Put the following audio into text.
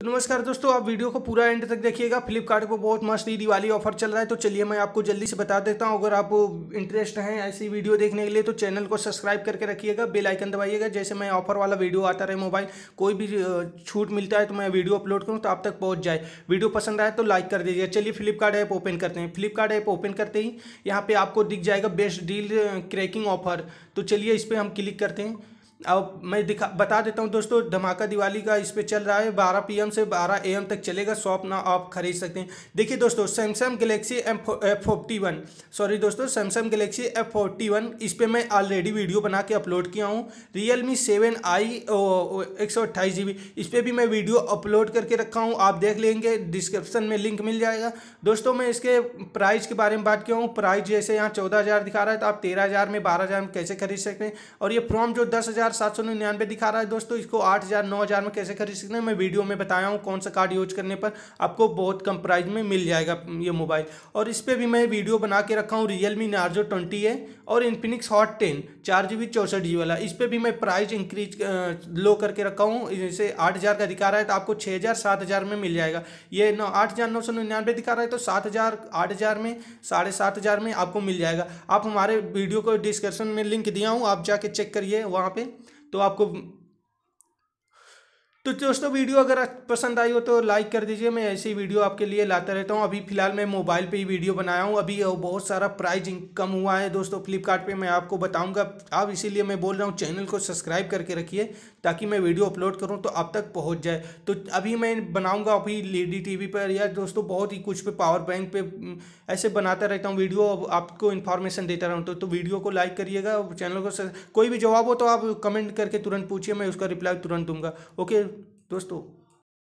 तो नमस्कार दोस्तों आप वीडियो को पूरा एंड तक देखिएगा फ्लिपकार्ट पर बहुत मस्त ही दिवाली ऑफर चल रहा है तो चलिए मैं आपको जल्दी से बता देता हूँ अगर आप इंटरेस्ट हैं ऐसी वीडियो देखने के लिए तो चैनल को सब्सक्राइब करके रखिएगा बेल आइकन दबाइएगा जैसे मैं ऑफर वाला वीडियो आता रहे मोबाइल कोई भी छूट मिलता है तो मैं वीडियो अपलोड करूँ तो आप तक पहुँच जाए वीडियो पसंद आए तो लाइक कर दीजिए चलिए फ्लिपकार्ट ऐप ओपन करते हैं फ्लिपकार्ट ऐप ओपन करते ही यहाँ पर आपको दिख जाएगा बेस्ट डील क्रैकिंग ऑफर तो चलिए इस पर हम क्लिक करते हैं अब मैं दिखा बता देता हूँ दोस्तों धमाका दिवाली का इस पर चल रहा है बारह पी से बारह ए तक चलेगा शॉप ना आप खरीद सकते हैं देखिए दोस्तों Samsung Galaxy M forty one sorry दोस्तों Samsung Galaxy F forty one इस पर मैं ऑलरेडी वीडियो बना के अपलोड किया हूँ रियल मी सेवन आई एक सौ अट्ठाईस जी बी इस पर भी मैं वीडियो अपलोड करके रखा हूँ आप देख लेंगे डिस्क्रिप्सन में लिंक मिल जाएगा दोस्तों मैं इसके प्राइस के बारे में बात किया हूँ प्राइस जैसे यहाँ चौदह हज़ार दिखा रहा है तो आप तेरह हज़ार में बारह हज़ार में कैसे खरीद सकते हैं और ये फ्रॉम जो दस हज़ार सात सौ निन्यानवे दिखा रहा है दोस्तों इसको नौ हज़ार में कैसे खरीद सकते हैं मैं वीडियो में बताया हूँ कौन सा कार्ड यूज करने पर आपको बहुत कम प्राइस में मिल जाएगा ये मोबाइल और इस पर भी मैं वीडियो बना के रखा हूँ रियल मी नार्जो ट्वेंटी है और इन्फिनिक्स हॉट टेन चार जी बी चौंसठ जी वाला इस पर भी मैं प्राइस इंक्रीज लो करके रखा हूँ इसे आठ हज़ार का दिखा रहा है तो आपको छः हज़ार सात हज़ार में मिल जाएगा ये नौ आठ हज़ार नौ सौ निन्यानवे दिखा रहा है तो सात हज़ार आठ हज़ार में साढ़े सात हज़ार में आपको मिल जाएगा आप हमारे वीडियो को डिस्क्रिप्शन में लिंक दिया हूँ आप जाके चेक करिए वहाँ पर तो आपको तो दोस्तों वीडियो अगर पसंद आई हो तो लाइक कर दीजिए मैं ऐसी वीडियो आपके लिए लाता रहता हूँ अभी फिलहाल मैं मोबाइल पे ही वीडियो बनाया हूँ अभी बहुत सारा प्राइज कम हुआ है दोस्तों फ्लिपकार्ट पे मैं आपको बताऊँगा आप इसीलिए मैं बोल रहा हूँ चैनल को सब्सक्राइब करके रखिए ताकि मैं वीडियो अपलोड करूँ तो आप तक पहुँच जाए तो अभी मैं बनाऊँगा अभी लेडी टी पर या दोस्तों बहुत ही कुछ पे पावर बैंक पर ऐसे बनाता रहता हूँ वीडियो आपको इन्फॉर्मेशन देता रहूँ तो, तो वीडियो को लाइक करिएगा चैनल को कोई भी जवाब हो तो आप कमेंट करके तुरंत पूछिए मैं उसका रिप्लाई तुरंत दूँगा ओके दोस्तों